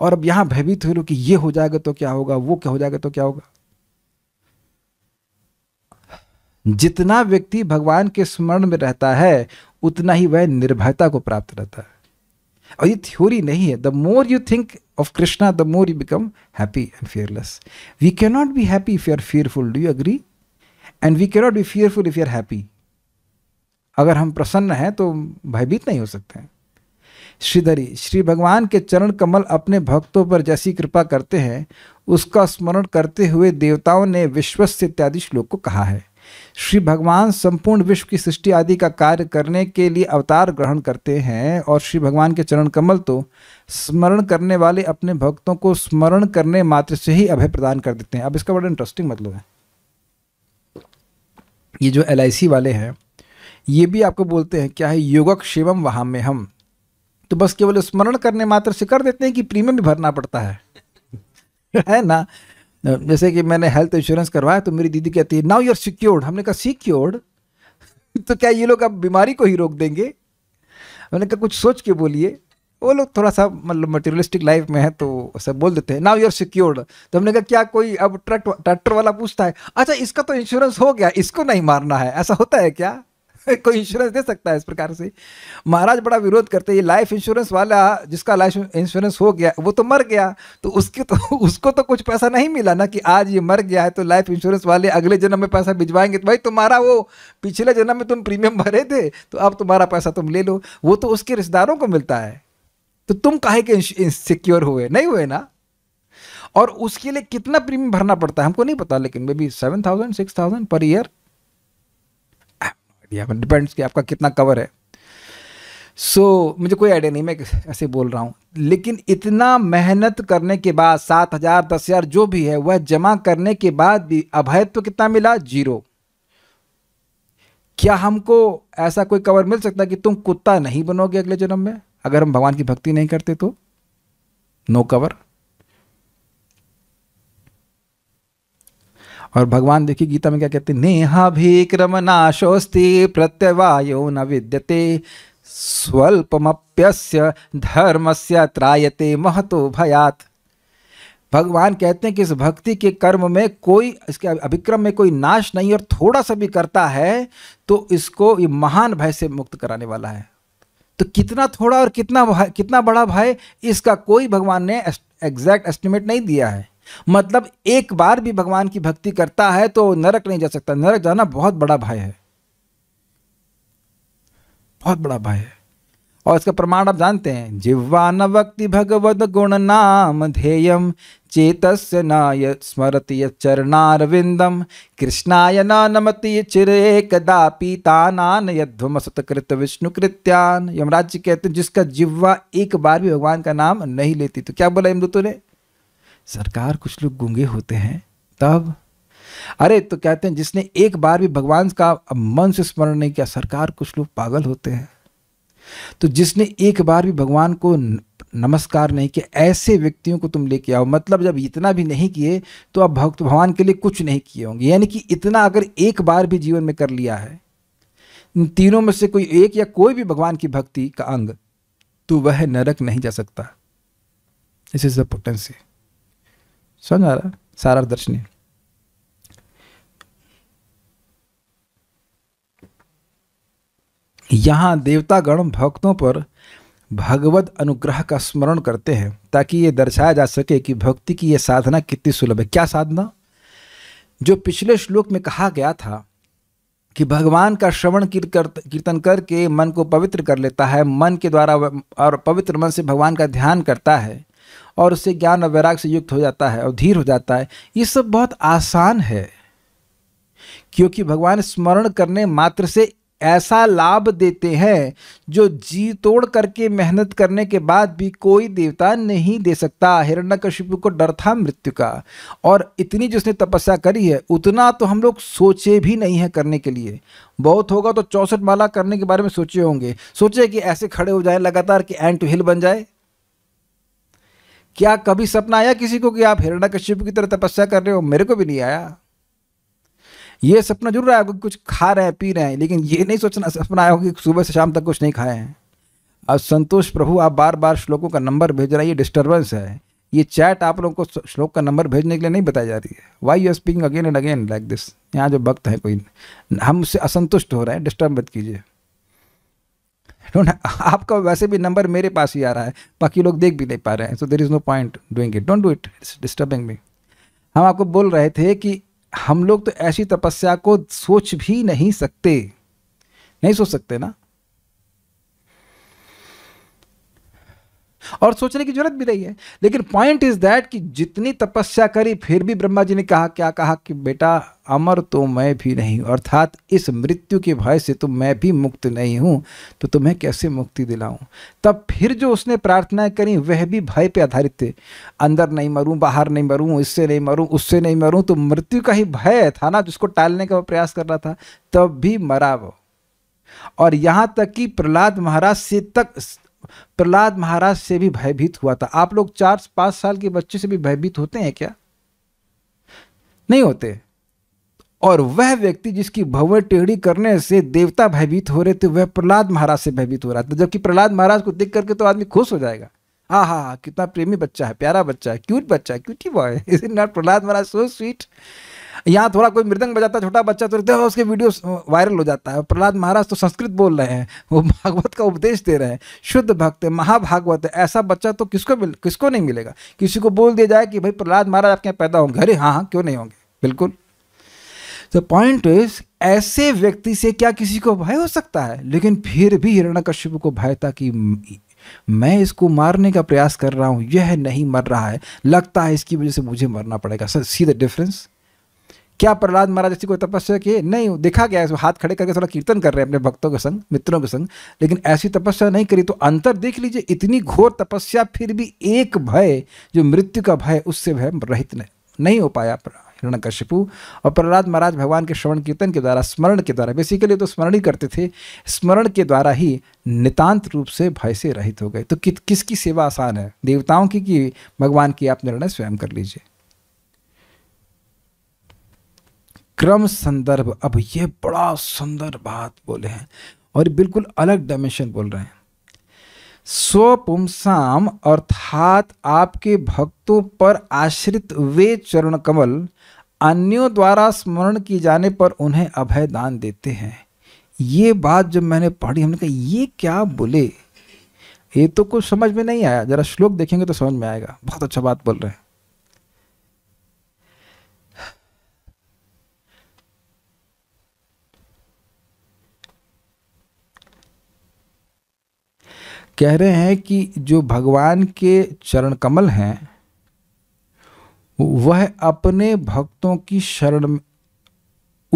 और अब यहां भयभीत हुए लोग कि ये हो जाएगा तो क्या होगा वो क्या हो जाएगा तो क्या होगा जितना व्यक्ति भगवान के स्मरण में रहता है उतना ही वह निर्भयता को प्राप्त रहता है और ये थ्योरी नहीं है the more you think of Krishna the more you become happy and fearless we can not be happy if you are fearful do you agree and we can not be fearful if you are happy अगर हम प्रसन्न हैं तो भयभीत नहीं हो सकते हैं श्रीधरी श्री भगवान के चरण कमल अपने भक्तों पर जैसी कृपा करते हैं उसका स्मरण करते हुए देवताओं ने विश्वस इत्यादि श्लोक को कहा है श्री भगवान संपूर्ण विश्व की सृष्टि आदि का कार्य करने के लिए अवतार ग्रहण करते हैं और श्री भगवान के चरण कमल तो स्मरण करने वाले अपने भक्तों को स्मरण करने मात्र से ही अभय प्रदान कर देते हैं अब इसका बड़ा इंटरेस्टिंग मतलब है ये जो एल वाले हैं ये भी आपको बोलते हैं क्या है शिवम वहाँ में हम तो बस केवल स्मरण करने मात्र से कर देते हैं कि प्रीमियम भी भरना पड़ता है है ना जैसे कि मैंने हेल्थ इंश्योरेंस करवाया तो मेरी दीदी कहती है नाउ यू आर सिक्योर्ड हमने कहा सिक्योर्ड तो क्या ये लोग अब बीमारी को ही रोक देंगे मैंने कहा कुछ सोच के बोलिए वो लोग थोड़ा सा मतलब मटेरियलिस्टिक लाइफ में है तो सब बोल देते हैं नाउ यू आर सिक्योर्ड तो हमने कहा क्या कोई अब ट्रक ट्रैक्टर वाला पूछता है अच्छा इसका तो इंश्योरेंस हो गया इसको नहीं मारना है ऐसा होता है क्या कोई इंश्योरेंस दे सकता है इस प्रकार से महाराज बड़ा विरोध करते हैं लाइफ इंश्योरेंस वाला जिसका लाइफ इंश्योरेंस हो गया वो तो मर गया तो उसके तो उसको तो कुछ पैसा नहीं मिला ना कि आज ये मर गया है तो लाइफ इंश्योरेंस वाले अगले जन्म में पैसा भिजवाएंगे तो भाई तुम्हारा वो पिछले जन्म में तुम प्रीमियम भरे थे तो अब तुम्हारा पैसा तुम ले लो वो तो उसके रिश्तेदारों को मिलता है तो तुम काहे के सिक्योर हुए नहीं हुए ना और उसके लिए कितना प्रीमियम भरना पड़ता है हमको नहीं पता लेकिन maybe seven thousand six thousand per year दिया मैंने डिपेंड्स कि आपका कितना कवर है सो so, मुझे कोई आइडिया नहीं मैं ऐसे बोल रहा हूँ लेकिन इतना मेहनत करने के बाद सात हज़ार दस हज़ार जो भी है वह जमा करने के बाद भी तो कितना मिला जीरो क्या हमको ऐसा कोई कवर मिल सकता है कि तुम कुत्ता नहीं बनोगे अगले जन्म में अगर हम भगवान की भक्ति नहीं करते तो नो कवर और भगवान देखिए गीता में क्या कहते हैं नेहा भीक्रम नाशोस्ती प्रत्यवायो न विद्यते स्वल्पमप्यस्य धर्मस्य त्रायते महतो भयात भगवान कहते हैं कि इस भक्ति के कर्म में कोई इसके अभिक्रम में कोई नाश नहीं और थोड़ा सा भी करता है तो इसको ये महान भय से मुक्त कराने वाला है तो कितना थोड़ा और कितना कितना बड़ा भय इसका कोई भगवान ने एग्जैक्ट एस्टिमेट नहीं दिया है मतलब एक बार भी भगवान की भक्ति करता है तो नरक नहीं जा सकता नरक जाना बहुत बड़ा भय है बहुत बड़ा भय है और इसका प्रमाण आप जानते हैं जिह्वा न भक्ति भगवत गुण नाम ध्येयम चेतस्य नाय स्मरति चरणारविंदम कृष्णाय न नमति एकदा पीता नान यध्वम सतकृत विष्णु कृत्यान यमराज जी कहते हैं जिसका जिह्वा एक बार भी भगवान का नाम नहीं लेती तो क्या बोला यमदूतों ने सरकार कुछ लोग गूंगे होते हैं तब अरे तो कहते हैं जिसने एक बार भी भगवान का मन से स्मरण नहीं किया सरकार कुछ लोग पागल होते हैं तो जिसने एक बार भी भगवान को नमस्कार नहीं किया ऐसे व्यक्तियों को तुम लेके आओ मतलब जब इतना भी नहीं किए तो अब भक्त भगवान के लिए कुछ नहीं किए होंगे यानी कि इतना अगर एक बार भी जीवन में कर लिया है इन तीनों में से कोई एक या कोई भी भगवान की भक्ति का अंग तो वह नरक नहीं जा सकता दिस इज द पोटेंसी समझ आ रहा है सारा दर्शनीय यहाँ देवतागण भक्तों पर भगवत अनुग्रह का स्मरण करते हैं ताकि ये दर्शाया जा सके कि भक्ति की ये साधना कितनी सुलभ है क्या साधना जो पिछले श्लोक में कहा गया था कि भगवान का श्रवण कीर्तन करके मन को पवित्र कर लेता है मन के द्वारा और पवित्र मन से भगवान का ध्यान करता है और उससे ज्ञान और वैराग से युक्त हो जाता है और धीर हो जाता है ये सब बहुत आसान है क्योंकि भगवान स्मरण करने मात्र से ऐसा लाभ देते हैं जो जी तोड़ करके मेहनत करने के बाद भी कोई देवता नहीं दे सकता हिरण्यकशिपु को डर था मृत्यु का और इतनी जिसने तपस्या करी है उतना तो हम लोग सोचे भी नहीं है करने के लिए बहुत होगा तो चौंसठ माला करने के बारे में सोचे होंगे सोचे कि ऐसे खड़े हो जाए लगातार कि एंड टू हिल बन जाए क्या कभी सपना आया किसी को कि आप कश्यप की तरह तपस्या कर रहे हो मेरे को भी नहीं आया ये सपना जरूर आया कुछ खा रहे हैं पी रहे हैं लेकिन ये नहीं सोचना सपना आया होगा कि सुबह से शाम तक कुछ नहीं खाए हैं अब संतोष प्रभु आप बार बार श्लोकों का नंबर भेज रहे हैं ये डिस्टर्बेंस है ये चैट आप लोगों को श्लोक का नंबर भेजने के लिए नहीं बताई जा रही है why you are speaking again and again like this यहाँ जो भक्त है कोई हम उससे असंतुष्ट हो रहे हैं डिस्टर्ब मत कीजिए डोंट आपका वैसे भी नंबर मेरे पास ही आ रहा है बाकी लोग देख भी नहीं पा रहे हैं so there is no point doing it don't do it it's disturbing me हम आपको बोल रहे थे कि हम लोग तो ऐसी तपस्या को सोच भी नहीं सकते नहीं सोच सकते ना और सोचने की जरूरत भी नहीं है लेकिन पॉइंट इज दैट कि जितनी तपस्या करी फिर भी ब्रह्मा जी ने कहा क्या कहा कि बेटा अमर तो मैं भी नहीं हूँ अर्थात इस मृत्यु के भय से तो मैं भी मुक्त नहीं हूं तो तुम्हें कैसे मुक्ति दिलाऊं तब फिर जो उसने प्रार्थनाएं करी वह भी भय पे आधारित थे अंदर नहीं मरूं बाहर नहीं मरूं इससे नहीं मरूं उससे नहीं मरूं तो मृत्यु का ही भय था ना जिसको टालने का प्रयास कर रहा था तब भी मरा वो और यहां तक कि प्रहलाद महाराज से तक प्रहलाद महाराज से भी भयभीत हुआ था आप लोग चार पांच साल के बच्चे से भी भयभीत होते हैं क्या नहीं होते और वह व्यक्ति जिसकी भव्य टेढ़ी करने से देवता भयभीत हो रहे थे वह प्रहलाद महाराज से भयभीत हो रहा था जबकि प्रहलाद महाराज को देख करके तो आदमी खुश हो जाएगा हाँ हाँ, हाँ कितना प्रेमी बच्चा है प्यारा बच्चा है क्यूट बच्चा है cutie boy is not Prahlad Maharaj so sweet यहाँ थोड़ा कोई मृदंग बजाता है छोटा बच्चा तो देखते उसके वीडियो वायरल हो जाता है प्रहलाद महाराज तो संस्कृत बोल रहे हैं वो भागवत का उपदेश दे रहे हैं शुद्ध भक्त महाभागवत ऐसा बच्चा तो किसको मिल किसको नहीं मिलेगा किसी को बोल दिया जाए कि भाई प्रहलाद महाराज आपके यहाँ पैदा होंगे अरे हाँ हाँ क्यों नहीं होंगे बिल्कुल तो पॉइंट इज ऐसे व्यक्ति से क्या किसी को भय हो सकता है लेकिन फिर भी हिरण्यकश्यप को भय था कि मैं इसको मारने का प्रयास कर रहा हूँ यह नहीं मर रहा है लगता है इसकी वजह से मुझे मरना पड़ेगा सर सी द डिफरेंस क्या प्रहलाद महाराज ऐसी कोई तपस्या की नहीं देखा गया है हाथ खड़े करके थोड़ा कीर्तन कर रहे हैं अपने भक्तों के संग मित्रों के संग लेकिन ऐसी तपस्या नहीं करी तो अंतर देख लीजिए इतनी घोर तपस्या फिर भी एक भय जो मृत्यु का भय उससे भय रहित नहीं हो पाया हिरण कश्यपू और प्रहलाद महाराज भगवान के श्रवण कीर्तन के द्वारा स्मरण के द्वारा बेसिकली तो स्मरण ही करते थे स्मरण के द्वारा ही नितांत रूप से भय से रहित हो गए तो कि, किसकी सेवा आसान है देवताओं की कि भगवान की आप निर्णय स्वयं कर लीजिए क्रम संदर्भ अब ये बड़ा सुंदर बात बोले हैं और बिल्कुल अलग डायमेंशन बोल रहे हैं स्वपुमसाम अर्थात आपके भक्तों पर आश्रित वे चरण कमल अन्यों द्वारा स्मरण किए जाने पर उन्हें अभय दान देते हैं ये बात जब मैंने पढ़ी हमने कहा ये क्या बोले ये तो कुछ समझ में नहीं आया जरा श्लोक देखेंगे तो समझ में आएगा बहुत अच्छा बात बोल रहे हैं कह रहे हैं कि जो भगवान के चरण कमल हैं वह अपने भक्तों की शरण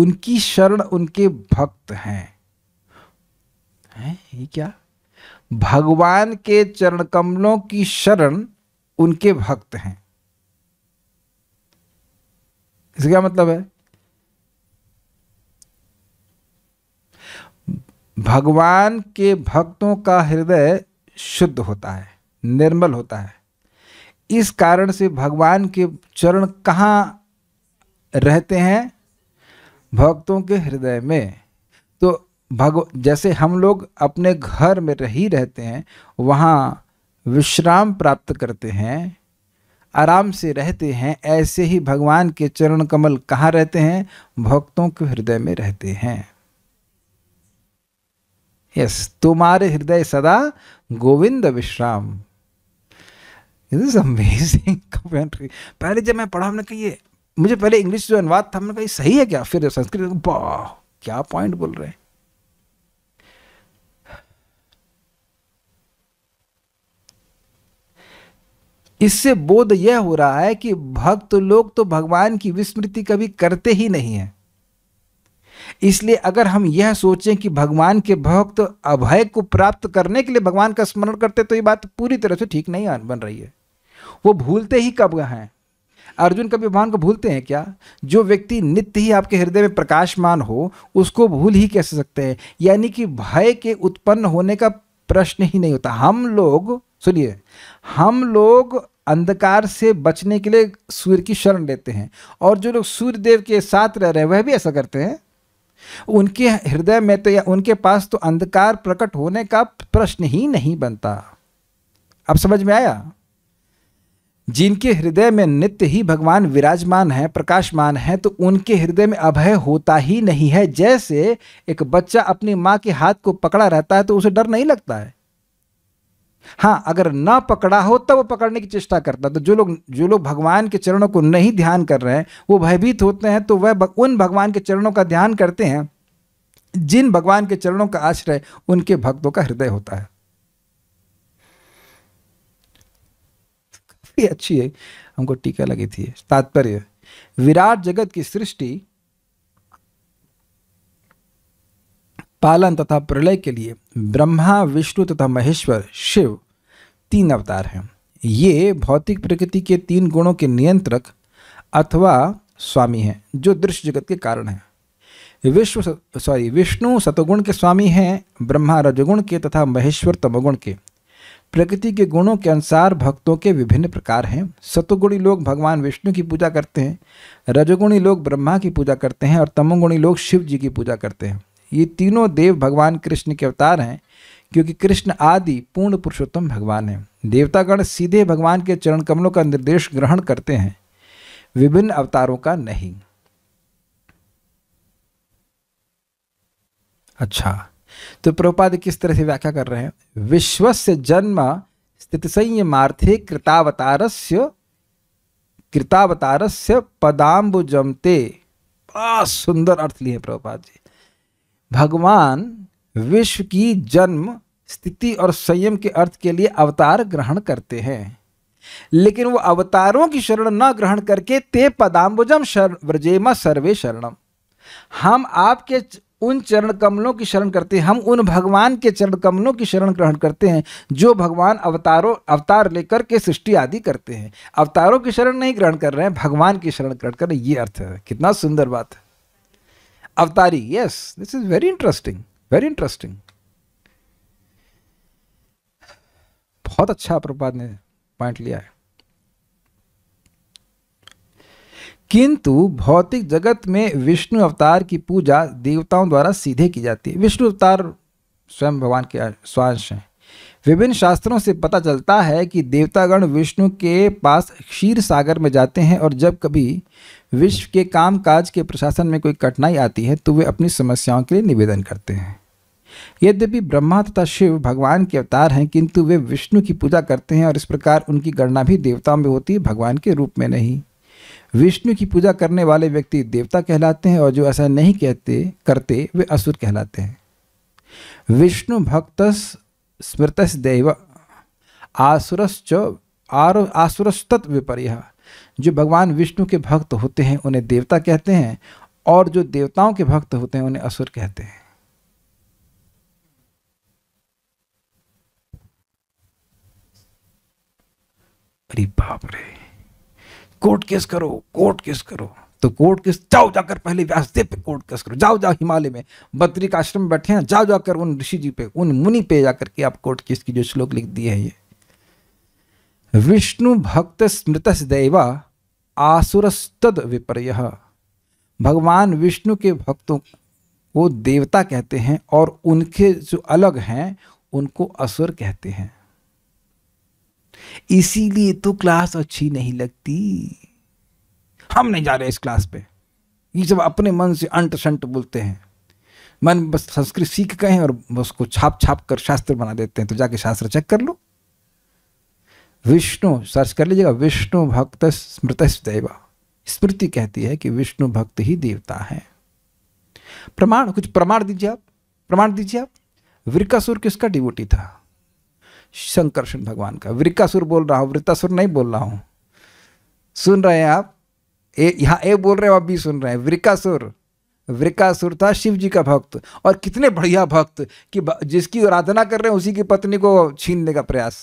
उनकी शरण उनके भक्त हैं है ये क्या भगवान के चरण कमलों की शरण उनके भक्त हैं इसका क्या मतलब है भगवान के भक्तों का हृदय शुद्ध होता है निर्मल होता है इस कारण से भगवान के चरण कहाँ रहते हैं भक्तों के हृदय में तो भग जैसे हम लोग अपने घर में रही रहते हैं वहाँ विश्राम प्राप्त करते हैं आराम से रहते हैं ऐसे ही भगवान के चरण कमल कहाँ रहते हैं भक्तों के हृदय में रहते हैं यस तुम्हारे हृदय सदा गोविंद विश्राम इज अमेजिंग कमेंट्री पहले जब मैं पढ़ा हमने कहा ये मुझे पहले इंग्लिश जो अनुवाद था हमने कहा सही है क्या फिर संस्कृत वाह क्या पॉइंट बोल रहे हैं इससे बोध यह हो रहा है कि भक्त लोग तो भगवान की विस्मृति कभी करते ही नहीं है इसलिए अगर हम यह सोचें कि भगवान के भक्त अभय को प्राप्त करने के लिए भगवान का स्मरण करते तो ये बात पूरी तरह से ठीक नहीं बन रही है वो भूलते ही कब हैं अर्जुन कभी भगवान को भूलते हैं क्या जो व्यक्ति नित्य ही आपके हृदय में प्रकाशमान हो उसको भूल ही कैसे सकते हैं यानी कि भय के उत्पन्न होने का प्रश्न ही नहीं होता हम लोग सुनिए हम लोग अंधकार से बचने के लिए सूर्य की शरण लेते हैं और जो लोग सूर्य देव के साथ रह रहे हैं वह भी ऐसा करते हैं उनके हृदय में तो या उनके पास तो अंधकार प्रकट होने का प्रश्न ही नहीं बनता अब समझ में आया जिनके हृदय में नित्य ही भगवान विराजमान है प्रकाशमान है तो उनके हृदय में अभय होता ही नहीं है जैसे एक बच्चा अपनी माँ के हाथ को पकड़ा रहता है तो उसे डर नहीं लगता है हाँ अगर ना पकड़ा हो तब तो पकड़ने की चेष्टा करता तो जो लोग जो लोग भगवान के चरणों को नहीं ध्यान कर रहे हैं वो भयभीत होते हैं तो वह उन भगवान के चरणों का ध्यान करते हैं जिन भगवान के चरणों का आश्रय उनके भक्तों का हृदय होता है अच्छी है हमको टीका लगी थी तात्पर्य विराट जगत की सृष्टि पालन तथा प्रलय के लिए ब्रह्मा विष्णु तथा महेश्वर शिव तीन अवतार हैं ये भौतिक प्रकृति के तीन गुणों के नियंत्रक अथवा स्वामी हैं जो दृश्य जगत के कारण हैं विश्व सॉरी विष्णु सतगुण के स्वामी हैं ब्रह्मा रजगुण के तथा महेश्वर तमगुण के प्रकृति के गुणों के अनुसार भक्तों के विभिन्न प्रकार हैं सतुगुणी लोग भगवान विष्णु की पूजा करते हैं रजगुणी लोग ब्रह्मा की पूजा करते हैं और तमोगुणी लोग शिव जी की पूजा करते हैं ये तीनों देव भगवान कृष्ण के अवतार हैं क्योंकि कृष्ण आदि पूर्ण पुरुषोत्तम भगवान हैं देवतागण सीधे भगवान के चरण कमलों का निर्देश ग्रहण करते हैं विभिन्न अवतारों का नहीं अच्छा तो प्रपाद किस तरह से व्याख्या कर रहे हैं विश्व से जन्म स्थित संयमार्थे कृतावतारस्य कृतावतारस्य पदाम्बुजमते बड़ा सुंदर अर्थ लिए प्रभुपाद जी भगवान विश्व की जन्म स्थिति और संयम के अर्थ के लिए अवतार ग्रहण करते हैं लेकिन वो अवतारों की शरण न ग्रहण करके ते पदाम्बुजम व्रजे व्रजेमा सर्वे शरणम हम आपके उन चरण कमलों की शरण करते हैं हम उन भगवान के चरण कमलों की शरण ग्रहण करते हैं जो भगवान अवतारों अवतार लेकर के सृष्टि आदि करते हैं अवतारों की शरण नहीं ग्रहण कर रहे हैं भगवान की शरण ग्रहण कर रहे हैं ये अर्थ है कितना सुंदर बात है Avatari, yes, this is very interesting, very interesting. बहुत अच्छा प्रपात ने पॉइंट लिया है किंतु भौतिक जगत में विष्णु अवतार की पूजा देवताओं द्वारा सीधे की जाती है विष्णु अवतार स्वयं भगवान के स्वांश हैं विभिन्न शास्त्रों से पता चलता है कि देवतागण विष्णु के पास क्षीर सागर में जाते हैं और जब कभी विश्व के काम काज के प्रशासन में कोई कठिनाई आती है तो वे अपनी समस्याओं के लिए निवेदन करते हैं यद्यपि ब्रह्मा तथा शिव भगवान के अवतार हैं किंतु वे विष्णु की पूजा करते हैं और इस प्रकार उनकी गणना भी देवताओं में होती है भगवान के रूप में नहीं विष्णु की पूजा करने वाले व्यक्ति देवता कहलाते हैं और जो ऐसा नहीं कहते करते वे असुर कहलाते हैं विष्णु भक्त स्मृत देव आसुरश्च आर आसुरस्त विपर्य जो भगवान विष्णु के भक्त होते हैं उन्हें देवता कहते हैं और जो देवताओं के भक्त होते हैं उन्हें असुर कहते हैं अरे बाप रे कोर्ट केस करो कोर्ट केस करो तो कोर्ट केस जाओ जाकर पहले व्यासदेव पे कोर्ट केस करो जाओ जाओ हिमालय में बद्रिक आश्रम में बैठे हैं जाओ जाकर उन ऋषि जी पे उन मुनि पे जाकर के आप कोर्ट केस की जो श्लोक लिख दिए है ये विष्णु भक्त स्मृत देवा आसुरस्तद विपर्य भगवान विष्णु के भक्तों को देवता कहते हैं और उनके जो अलग हैं उनको असुर कहते हैं इसीलिए तो क्लास अच्छी नहीं लगती हम नहीं जा रहे इस क्लास पे ये सब अपने मन से अंट शंट बोलते हैं मन बस संस्कृत सीख गए और और उसको छाप छाप कर शास्त्र बना देते हैं तो जाके शास्त्र चेक कर लो विष्णु सर्च कर लीजिएगा विष्णु भक्त स्मृत देवा स्मृति कहती है कि विष्णु भक्त ही देवता है प्रमाण कुछ प्रमाण दीजिए आप प्रमाण दीजिए आप वृकासुर किसका डिवोटी था शंकरषण भगवान का वृकासुर बोल रहा हूँ वृतासुर नहीं बोल रहा हूं सुन रहे हैं आप ए यहाँ ए बोल रहे हो आप भी सुन रहे हैं वृकासुर वृकासुर था शिव जी का भक्त और कितने बढ़िया भक्त कि जिसकी आराधना कर रहे हैं उसी की पत्नी को छीनने का प्रयास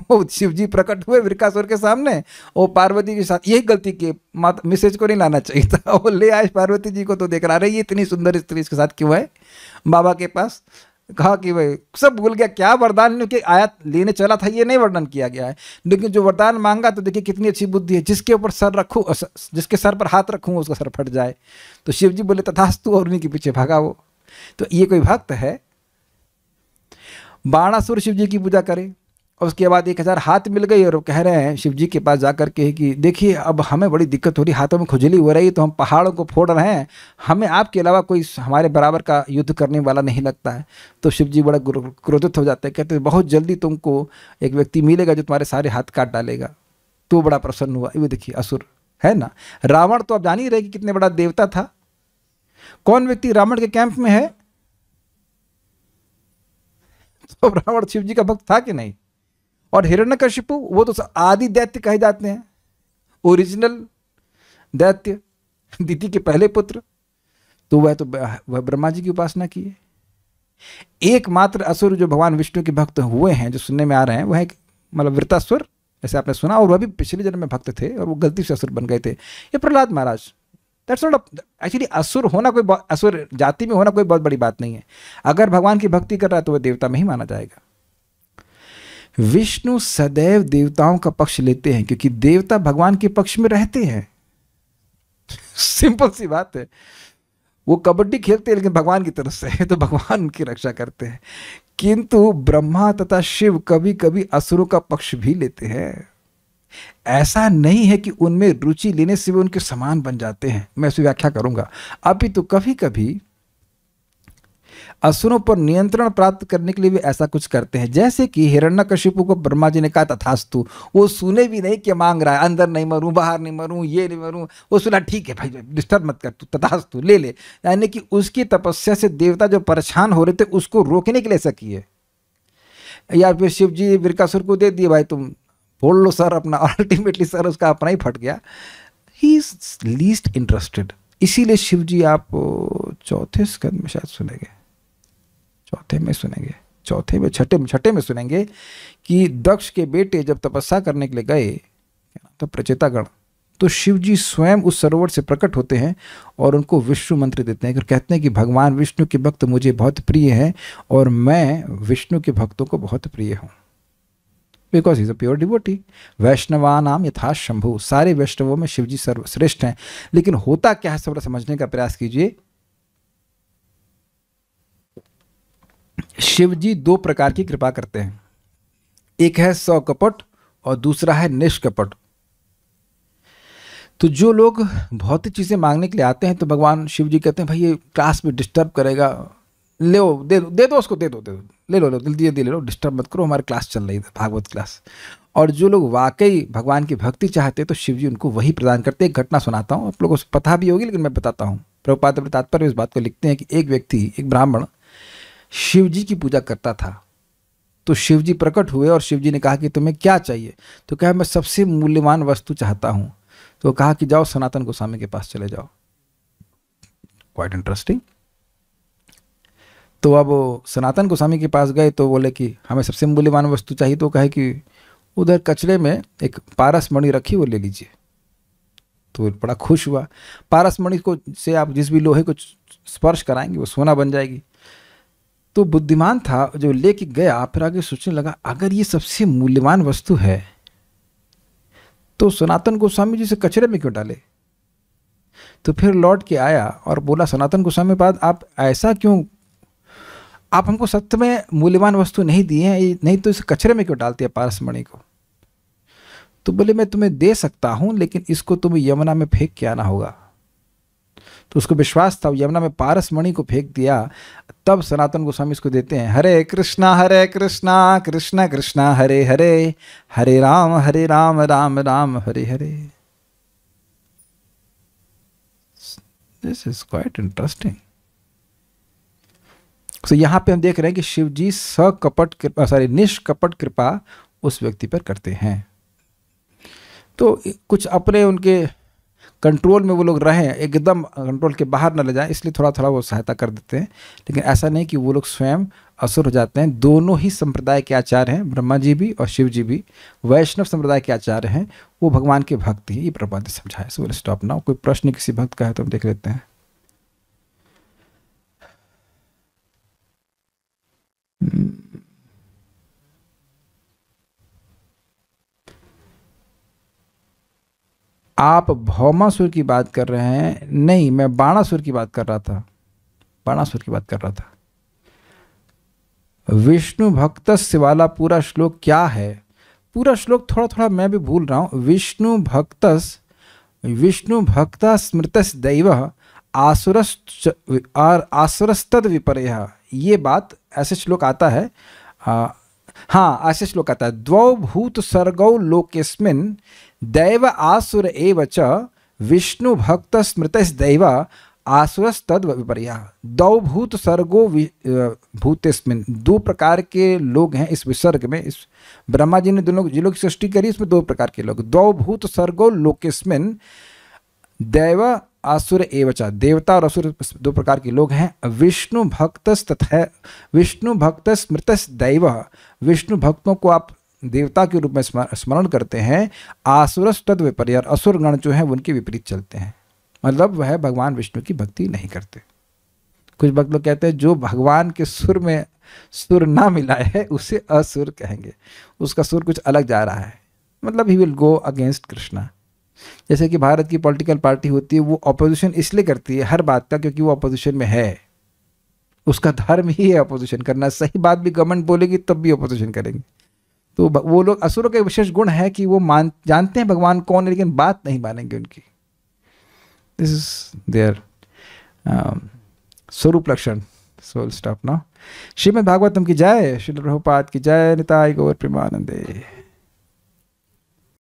शिव जी प्रकट हुए वृकासुर के सामने और पार्वती के साथ यही गलती की माता मिसेज को नहीं लाना चाहिए था वो ले आए पार्वती जी को तो देख रहा रही ये इतनी सुंदर स्त्री इसके साथ क्यों है बाबा के पास कहा कि भाई सब भूल गया क्या वरदान के आया लेने चला था ये नहीं वर्णन किया गया है लेकिन जो वरदान मांगा तो देखिए कितनी अच्छी बुद्धि है जिसके ऊपर सर रखूँ जिसके सर पर हाथ रखूँ उसका सर फट जाए तो शिव जी बोले तथास्तु और उन्हीं के पीछे भागा वो तो ये कोई भक्त है बाणासुर शिव जी की पूजा करें और उसके बाद एक हज़ार हाथ मिल गई और कह रहे हैं शिव जी के पास जा कर के कि देखिए अब हमें बड़ी दिक्कत हो रही हाथों में खुजली हो रही तो हम पहाड़ों को फोड़ रहे हैं हमें आपके अलावा कोई हमारे बराबर का युद्ध करने वाला नहीं लगता है तो शिव जी बड़ा क्रोधित हो जाते हैं कहते हैं बहुत जल्दी तुमको एक व्यक्ति मिलेगा जो तुम्हारे सारे हाथ काट डालेगा तो बड़ा प्रसन्न हुआ ये देखिए असुर है ना रावण तो आप जान ही रहे कि कितने बड़ा देवता था कौन व्यक्ति रावण के कैंप में है तो रावण शिव जी का भक्त था कि नहीं और हिरण्य हिरण्यकशिपु वो तो आदि दैत्य कहे जाते हैं ओरिजिनल दैत्य दीदी के पहले पुत्र तो वह तो वह ब्रह्मा जी की उपासना की है एकमात्र असुर जो भगवान विष्णु के भक्त हुए हैं जो सुनने में आ रहे हैं वह एक मतलब वृतासुर जैसे आपने सुना और वह भी पिछले जन्म में भक्त थे और वो गलती से असुर बन गए थे ये Prahlad Maharaj that's not actually असुर होना कोई असुर जाति में होना कोई बहुत बड़ी बात नहीं है अगर भगवान की भक्ति कर रहा है तो वह देवता में ही माना जाएगा विष्णु सदैव देवताओं का पक्ष लेते हैं क्योंकि देवता भगवान के पक्ष में रहते हैं सिंपल सी बात है वो कबड्डी खेलते हैं लेकिन भगवान की तरफ से है तो भगवान उनकी रक्षा करते हैं किंतु ब्रह्मा तथा शिव कभी कभी असुरों का पक्ष भी लेते हैं ऐसा नहीं है कि उनमें रुचि लेने से वे उनके समान बन जाते हैं मैं इसकी व्याख्या करूंगा अभी तो कभी कभी असुरों पर नियंत्रण प्राप्त करने के लिए भी ऐसा कुछ करते हैं जैसे कि हिरण्यकशिपु को ब्रह्मा जी ने कहा तथास्तु वो सुने भी नहीं कि मांग रहा है अंदर नहीं मरूँ बाहर नहीं मरूँ ये नहीं मरूँ वो सुना ठीक है भाई डिस्टर्ब मत कर तू तथास्तु ले ले यानी कि उसकी तपस्या से देवता जो परेशान हो रहे थे उसको रोकने के लिए ऐसा किए या फिर शिव जी बिरकासुर को दे दिए भाई तुम बोल लो सर अपना अल्टीमेटली सर उसका अपना ही फट गया ही इज लीस्ट इंटरेस्टेड इसीलिए शिव जी आप चौथे स्कंद में शायद सुनेंगे चौथे में सुनेंगे चौथे में छठे में छठे में सुनेंगे कि दक्ष के बेटे जब तपस्या करने के लिए गए तो प्रचेतागण तो शिव जी स्वयं उस सरोवर से प्रकट होते हैं और उनको विष्णु मंत्र देते हैं और कहते हैं कि भगवान विष्णु के भक्त मुझे बहुत प्रिय हैं और मैं विष्णु के भक्तों को बहुत प्रिय हूँ because is a pure devotee Vaishnava नाम यथाशंभु सारे वैष्णवों में शिवजी सर्वश्रेष्ठ हैं लेकिन होता क्या है सब समझने का प्रयास कीजिए शिव जी दो प्रकार की कृपा करते हैं एक है सौ कपट और दूसरा है निष्कपट तो जो लोग भौतिक चीज़ें मांगने के लिए आते हैं तो भगवान शिव जी कहते हैं भाई ये क्लास में डिस्टर्ब करेगा ले दे दो दे दो उसको दे दो दे दो ले लो लो जल्दी जल्दी ले लो डिस्टर्ब मत करो हमारी क्लास चल रही है भागवत क्लास और जो लोग वाकई भगवान की भक्ति चाहते तो शिव जी उनको वही प्रदान करते एक घटना सुनाता हूँ आप लोगों को पता भी होगी लेकिन मैं बताता हूँ प्रभुपात्र तात्पर्य इस बात को लिखते हैं कि एक व्यक्ति एक ब्राह्मण शिव जी की पूजा करता था तो शिव जी प्रकट हुए और शिव जी ने कहा कि तुम्हें क्या चाहिए तो कहा मैं सबसे मूल्यवान वस्तु चाहता हूँ तो कहा कि जाओ सनातन गोस्वामी के पास चले जाओ क्वाइट इंटरेस्टिंग तो अब सनातन गोस्वामी के पास गए तो बोले कि हमें सबसे मूल्यवान वस्तु चाहिए तो कहे कि उधर कचरे में एक पारस मणि रखी वो ले लीजिए तो बड़ा खुश हुआ पारस मणि को से आप जिस भी लोहे को स्पर्श कराएंगे वो सोना बन जाएगी तो बुद्धिमान था जो लेके गया फिर आगे सोचने लगा अगर ये सबसे मूल्यवान वस्तु है तो सनातन गोस्वामी जी से कचरे में क्यों डाले तो फिर लौट के आया और बोला सनातन गोस्वामी बाद आप ऐसा क्यों आप हमको सत्य में मूल्यवान वस्तु नहीं दिए हैं नहीं तो इसे कचरे में क्यों डालते हैं पारसमणि को तो बोले मैं तुम्हें दे सकता हूँ लेकिन इसको तुम्हें यमुना में फेंक के आना होगा तो उसको विश्वास था यमुना में पारस मणि को फेंक दिया तब सनातन गोस्वामी इसको देते हैं Hare Krishna Hare Krishna Krishna Krishna Hare Hare Hare Ram Hare Ram Ram Ram Hare Hare this is quite interesting so यहाँ पे हम देख रहे हैं कि शिव जी सकपट कृपा सॉरी निष्कपट कृपा उस व्यक्ति पर करते हैं तो कुछ अपने उनके कंट्रोल में वो लोग रहें एकदम कंट्रोल के बाहर न ले जाएं इसलिए थोड़ा थोड़ा वो सहायता कर देते हैं लेकिन ऐसा नहीं कि वो लोग स्वयं असुर हो जाते हैं दोनों ही संप्रदाय के आचार्य हैं ब्रह्मा जी भी और शिव जी भी वैष्णव संप्रदाय के आचार्य हैं वो भगवान के भक्त ही ये प्रबंध समझाए सो स्टॉप ना कोई प्रश्न किसी भक्त का है तो हम देख लेते हैं Hmm. आप भौमासुर की बात कर रहे हैं नहीं मैं बाणासुर की बात कर रहा था बाणासुर की बात कर रहा था विष्णु भक्त वाला पूरा श्लोक क्या है पूरा श्लोक थोड़ा थोड़ा मैं भी भूल रहा हूँ विष्णु भक्तस विष्णु भक्त स्मृत दैव आसुरस्त आसुरस्तद विपर्य ये बात ऐसे श्लोक आता है हाँ है द्व भूत सर्गौ लोकेस्मिन दैव आसुर एव च आसुर तद विपर्या दौ भूत सर्गो भूतेस्मिन दो प्रकार के लोग हैं इस विसर्ग में इस ब्रह्मा जी ने दोनों जिन लोग सृष्टि करी इसमें दो प्रकार के लोग दौ भूत सर्गो लोकेस्मिन दैव असुर एवचा देवता और असुर दो प्रकार के लोग हैं विष्णु भक्त तथा विष्णु भक्त स्मृत दैव विष्णु भक्तों को आप देवता के रूप में स्मरण करते हैं आसुरस तद विपर्य और असुर गण जो है उनके विपरीत चलते हैं मतलब वह भगवान विष्णु की भक्ति नहीं करते कुछ भक्त लोग कहते हैं जो भगवान के सुर में सुर ना मिला है उसे असुर कहेंगे उसका सुर कुछ अलग जा रहा है मतलब ही विल गो अगेंस्ट कृष्णा जैसे कि भारत की पॉलिटिकल पार्टी होती है वो अपोजिशन इसलिए करती है हर बात का क्योंकि वो अपोजिशन में है उसका धर्म ही है अपोजिशन करना सही बात भी गवर्नमेंट बोलेगी तब भी अपोजिशन करेंगे तो वो लोग असुरों का विशेष गुण है कि वो मान जानते हैं भगवान कौन है लेकिन बात नहीं मानेंगे उनकी दिस इज देयर स्वरूप लक्षण स्टॉप ना श्रीमद भागवतम की जय श्री प्रभुपाद की जय निताय गौर प्रेमानंदे